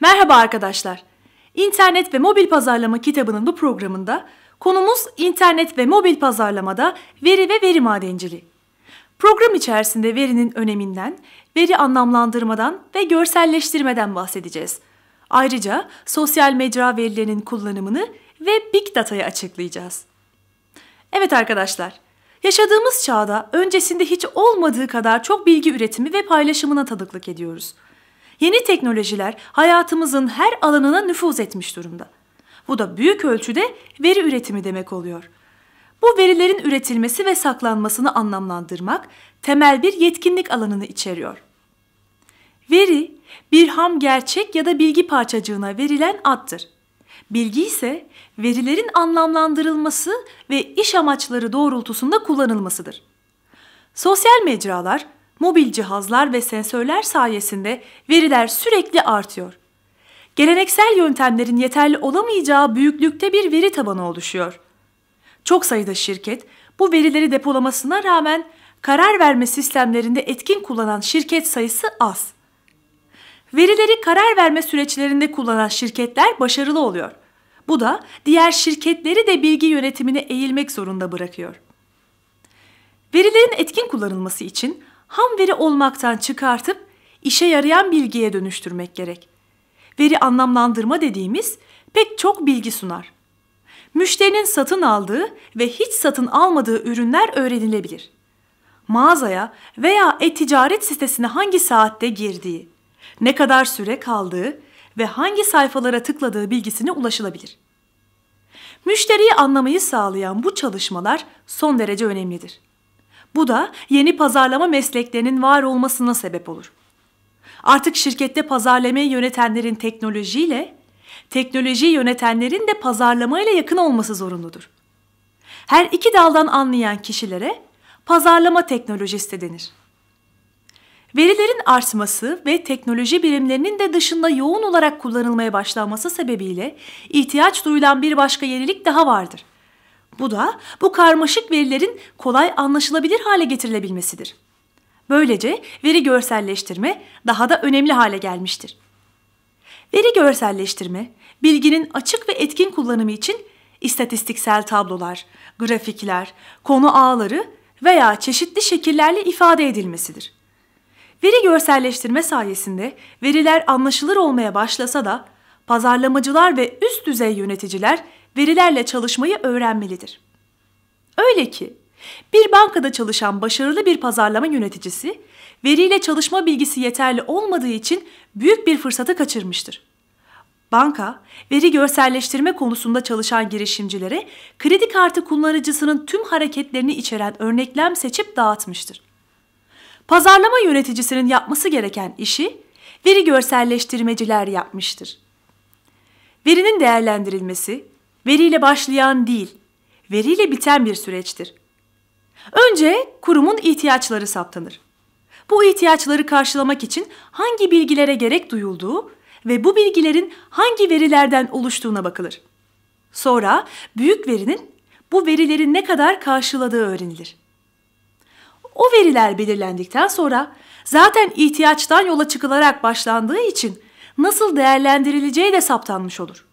Merhaba arkadaşlar. İnternet ve mobil pazarlama kitabının bu programında konumuz internet ve mobil pazarlamada veri ve veri madenciliği. Program içerisinde verinin öneminden, veri anlamlandırmadan ve görselleştirmeden bahsedeceğiz. Ayrıca sosyal medya verilerinin kullanımını ve Big Data'yı açıklayacağız. Evet arkadaşlar, yaşadığımız çağda öncesinde hiç olmadığı kadar çok bilgi üretimi ve paylaşımına tanıklık ediyoruz.'' Yeni teknolojiler hayatımızın her alanına nüfuz etmiş durumda. Bu da büyük ölçüde veri üretimi demek oluyor. Bu verilerin üretilmesi ve saklanmasını anlamlandırmak temel bir yetkinlik alanını içeriyor. Veri, bir ham gerçek ya da bilgi parçacığına verilen addır. Bilgi ise verilerin anlamlandırılması ve iş amaçları doğrultusunda kullanılmasıdır. Sosyal mecralar mobil cihazlar ve sensörler sayesinde veriler sürekli artıyor. Geleneksel yöntemlerin yeterli olamayacağı büyüklükte bir veri tabanı oluşuyor. Çok sayıda şirket bu verileri depolamasına rağmen karar verme sistemlerinde etkin kullanan şirket sayısı az. Verileri karar verme süreçlerinde kullanan şirketler başarılı oluyor. Bu da diğer şirketleri de bilgi yönetimine eğilmek zorunda bırakıyor. Verilerin etkin kullanılması için ham veri olmaktan çıkartıp işe yarayan bilgiye dönüştürmek gerek. Veri anlamlandırma dediğimiz pek çok bilgi sunar. Müşterinin satın aldığı ve hiç satın almadığı ürünler öğrenilebilir. Mağazaya veya e-ticaret sitesine hangi saatte girdiği, ne kadar süre kaldığı ve hangi sayfalara tıkladığı bilgisine ulaşılabilir. Müşteriyi anlamayı sağlayan bu çalışmalar son derece önemlidir. Bu da yeni pazarlama mesleklerinin var olmasına sebep olur. Artık şirkette pazarlamayı yönetenlerin teknolojiyle, teknolojiyi yönetenlerin de pazarlamayla yakın olması zorunludur. Her iki daldan anlayan kişilere pazarlama teknolojisi de denir. Verilerin artması ve teknoloji birimlerinin de dışında yoğun olarak kullanılmaya başlanması sebebiyle ihtiyaç duyulan bir başka yenilik daha vardır. Bu da bu karmaşık verilerin kolay anlaşılabilir hale getirilebilmesidir. Böylece veri görselleştirme daha da önemli hale gelmiştir. Veri görselleştirme, bilginin açık ve etkin kullanımı için istatistiksel tablolar, grafikler, konu ağları veya çeşitli şekillerle ifade edilmesidir. Veri görselleştirme sayesinde veriler anlaşılır olmaya başlasa da pazarlamacılar ve üst düzey yöneticiler verilerle çalışmayı öğrenmelidir. Öyle ki bir bankada çalışan başarılı bir pazarlama yöneticisi veriyle çalışma bilgisi yeterli olmadığı için büyük bir fırsatı kaçırmıştır. Banka, veri görselleştirme konusunda çalışan girişimcilere kredi kartı kullanıcısının tüm hareketlerini içeren örneklem seçip dağıtmıştır. Pazarlama yöneticisinin yapması gereken işi veri görselleştirmeciler yapmıştır. Verinin değerlendirilmesi, veriyle başlayan değil, veriyle biten bir süreçtir. Önce kurumun ihtiyaçları saptanır. Bu ihtiyaçları karşılamak için hangi bilgilere gerek duyulduğu ve bu bilgilerin hangi verilerden oluştuğuna bakılır. Sonra büyük verinin bu verileri ne kadar karşıladığı öğrenilir. O veriler belirlendikten sonra zaten ihtiyaçtan yola çıkılarak başlandığı için nasıl değerlendirileceği de saptanmış olur.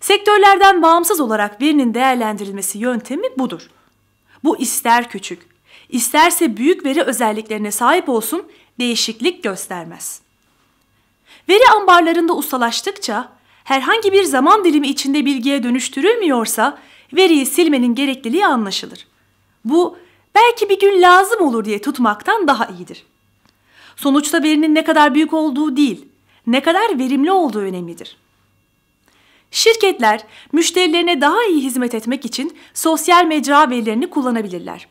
Sektörlerden bağımsız olarak verinin değerlendirilmesi yöntemi budur. Bu ister küçük, isterse büyük veri özelliklerine sahip olsun değişiklik göstermez. Veri ambarlarında ustalaştıkça herhangi bir zaman dilimi içinde bilgiye dönüştürülmüyorsa veriyi silmenin gerekliliği anlaşılır. Bu belki bir gün lazım olur diye tutmaktan daha iyidir. Sonuçta verinin ne kadar büyük olduğu değil, ne kadar verimli olduğu önemlidir. Şirketler müşterilerine daha iyi hizmet etmek için sosyal mecra verilerini kullanabilirler.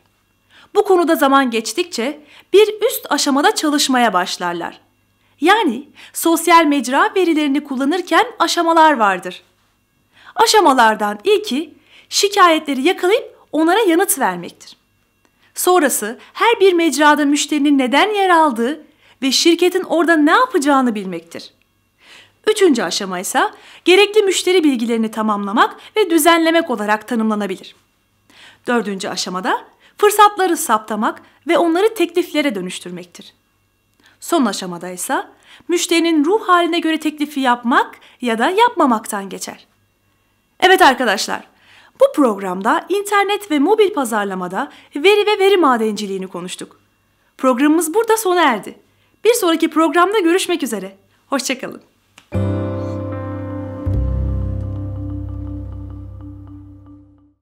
Bu konuda zaman geçtikçe bir üst aşamada çalışmaya başlarlar. Yani sosyal mecra verilerini kullanırken aşamalar vardır. Aşamalardan ilki şikayetleri yakalayıp onlara yanıt vermektir. Sonrası her bir mecrada müşterinin neden yer aldığı ve şirketin orada ne yapacağını bilmektir. Üçüncü aşama ise gerekli müşteri bilgilerini tamamlamak ve düzenlemek olarak tanımlanabilir. Dördüncü aşamada fırsatları saptamak ve onları tekliflere dönüştürmektir. Son aşamada ise müşterinin ruh haline göre teklifi yapmak ya da yapmamaktan geçer. Evet arkadaşlar, bu programda internet ve mobil pazarlamada veri ve veri madenciliğini konuştuk. Programımız burada sona erdi. Bir sonraki programda görüşmek üzere. Hoşçakalın.